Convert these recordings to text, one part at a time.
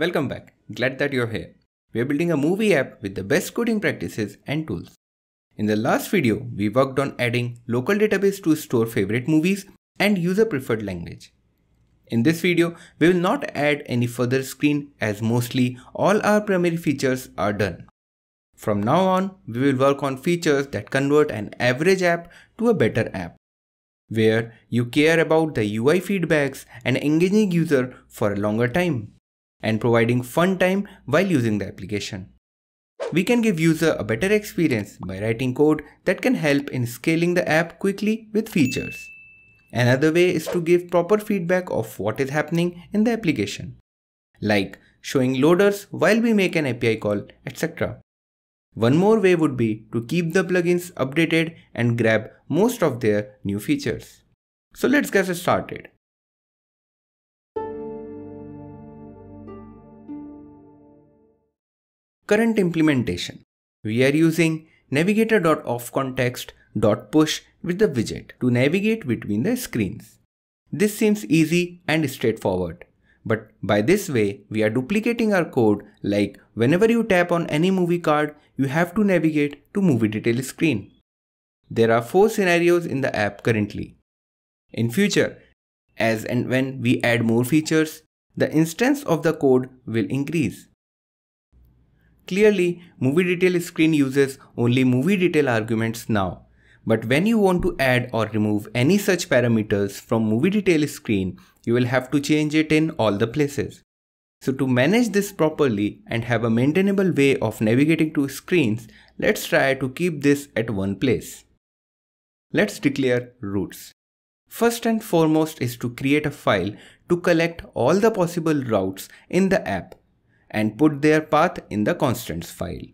Welcome back. Glad that you're here. We are building a movie app with the best coding practices and tools. In the last video, we worked on adding local database to store favorite movies and user preferred language. In this video, we will not add any further screen as mostly all our primary features are done. From now on, we will work on features that convert an average app to a better app, where you care about the UI feedbacks and engaging user for a longer time and providing fun time while using the application. We can give user a better experience by writing code that can help in scaling the app quickly with features. Another way is to give proper feedback of what is happening in the application, like showing loaders while we make an API call, etc. One more way would be to keep the plugins updated and grab most of their new features. So let's get started. current implementation, we are using navigator.offcontext.push with the widget to navigate between the screens. This seems easy and straightforward. But by this way, we are duplicating our code like whenever you tap on any movie card, you have to navigate to movie detail screen. There are four scenarios in the app currently. In future, as and when we add more features, the instance of the code will increase. Clearly, movie detail screen uses only movie detail arguments now. But when you want to add or remove any such parameters from movie detail screen, you will have to change it in all the places. So to manage this properly and have a maintainable way of navigating to screens, let's try to keep this at one place. Let's declare routes. First and foremost is to create a file to collect all the possible routes in the app and put their path in the constants file.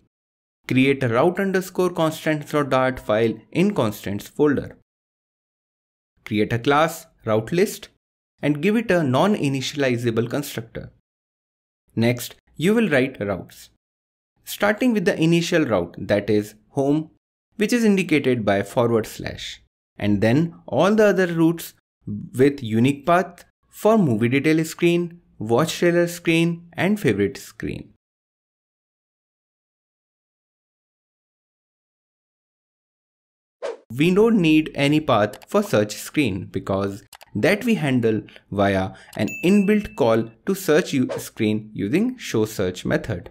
Create a route underscore constants.dart file in constants folder. Create a class route list and give it a non-initializable constructor. Next, you will write routes. Starting with the initial route that is home which is indicated by forward slash and then all the other routes with unique path for movie detail screen, watch trailer screen and favorite screen. We don't need any path for search screen because that we handle via an inbuilt call to search screen using show search method.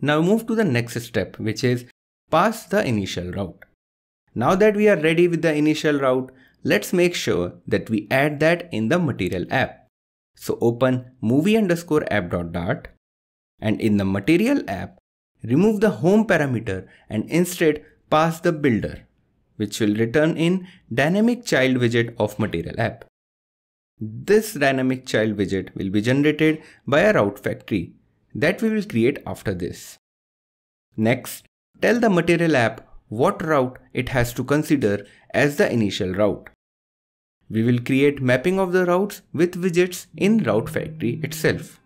Now move to the next step which is pass the initial route. Now that we are ready with the initial route, let's make sure that we add that in the material app. So open movie underscore app dot dart and in the material app, remove the home parameter and instead pass the builder, which will return in dynamic child widget of material app. This dynamic child widget will be generated by a route factory that we will create after this. Next, tell the material app what route it has to consider as the initial route. We will create mapping of the routes with widgets in Route Factory itself.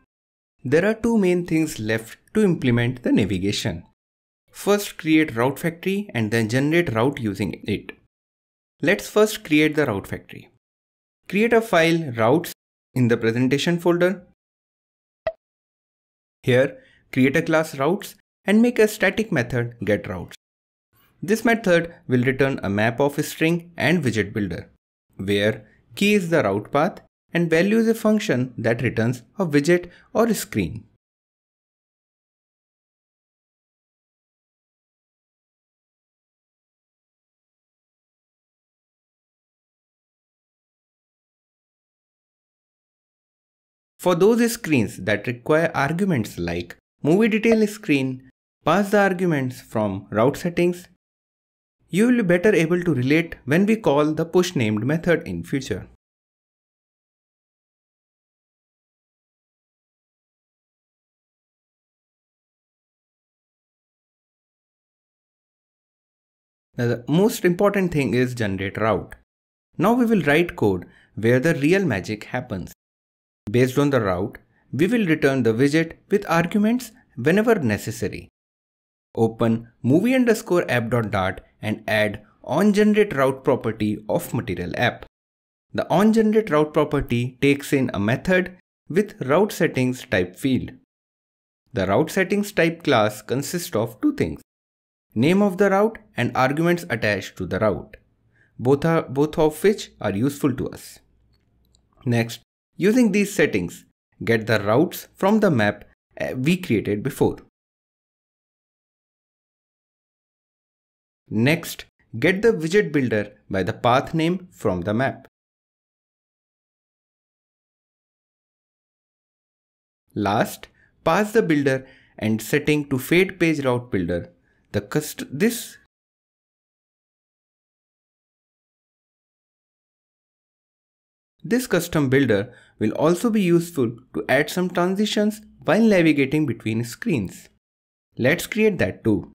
There are two main things left to implement the navigation. First create route factory and then generate route using it. Let's first create the route factory. Create a file routes in the presentation folder. Here create a class routes and make a static method getRoutes. This method will return a map of a string and widget builder where key is the route path and value is a function that returns a widget or a screen. For those screens that require arguments like movie detail screen, pass the arguments from route settings you will be better able to relate when we call the push named method in future. Now the most important thing is generate route. Now we will write code where the real magic happens. Based on the route, we will return the widget with arguments whenever necessary. Open movie underscore app.dart and add onGenerateRoute property of material app. The onGenerateRoute property takes in a method with route settings type field. The route settings type class consists of two things, name of the route and arguments attached to the route, both, are, both of which are useful to us. Next, using these settings, get the routes from the map eh, we created before. Next, get the widget builder by the path name from the map. Last, pass the builder and setting to fade page route builder. The cust this This custom builder will also be useful to add some transitions while navigating between screens. Let's create that too.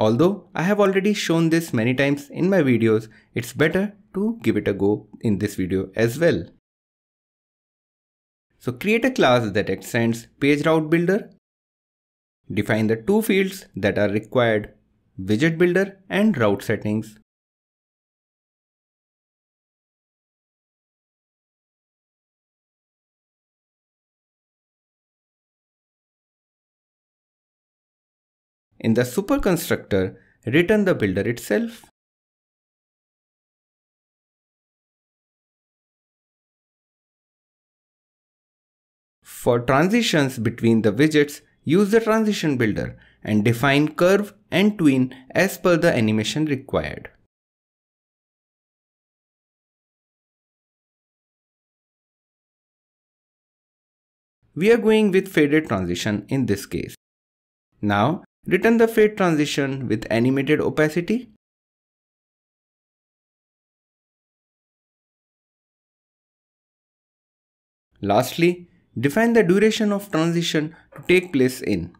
Although I have already shown this many times in my videos, it's better to give it a go in this video as well. So create a class that extends PageRouteBuilder. Builder. Define the two fields that are required, Widget Builder and Route Settings. in the super constructor, return the builder itself. For transitions between the widgets, use the transition builder and define curve and tween as per the animation required. We are going with faded transition in this case. Now Return the fade transition with animated opacity. Lastly, define the duration of transition to take place in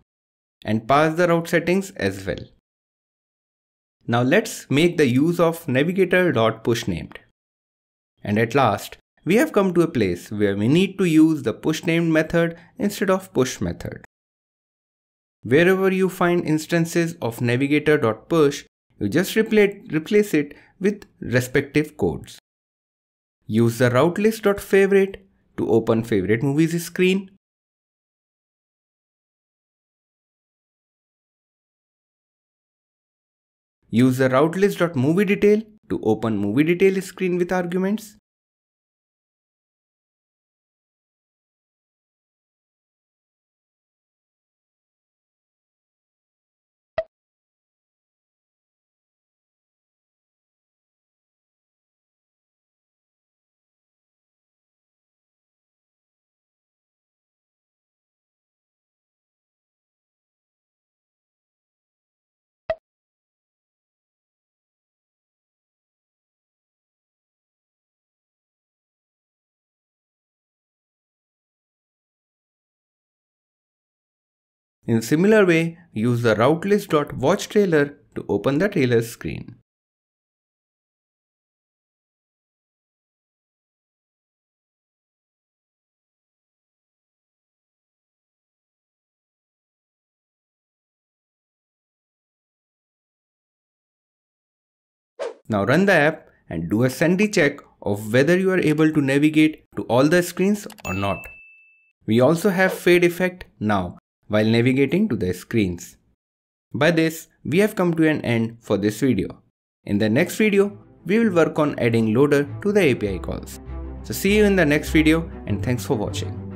and pass the route settings as well. Now let's make the use of navigator.pushNamed. And at last, we have come to a place where we need to use the pushNamed method instead of push method. Wherever you find instances of navigator.push, you just replace it with respective codes. Use the routelist.favorite to open favorite movies screen. Use the routelist.movieDetail detail to open movie detail screen with arguments. In similar way, use the routelist.watch trailer to open the trailer screen. Now run the app and do a sanity check of whether you are able to navigate to all the screens or not. We also have fade effect now while navigating to the screens. By this, we have come to an end for this video. In the next video, we will work on adding loader to the API calls. So see you in the next video and thanks for watching.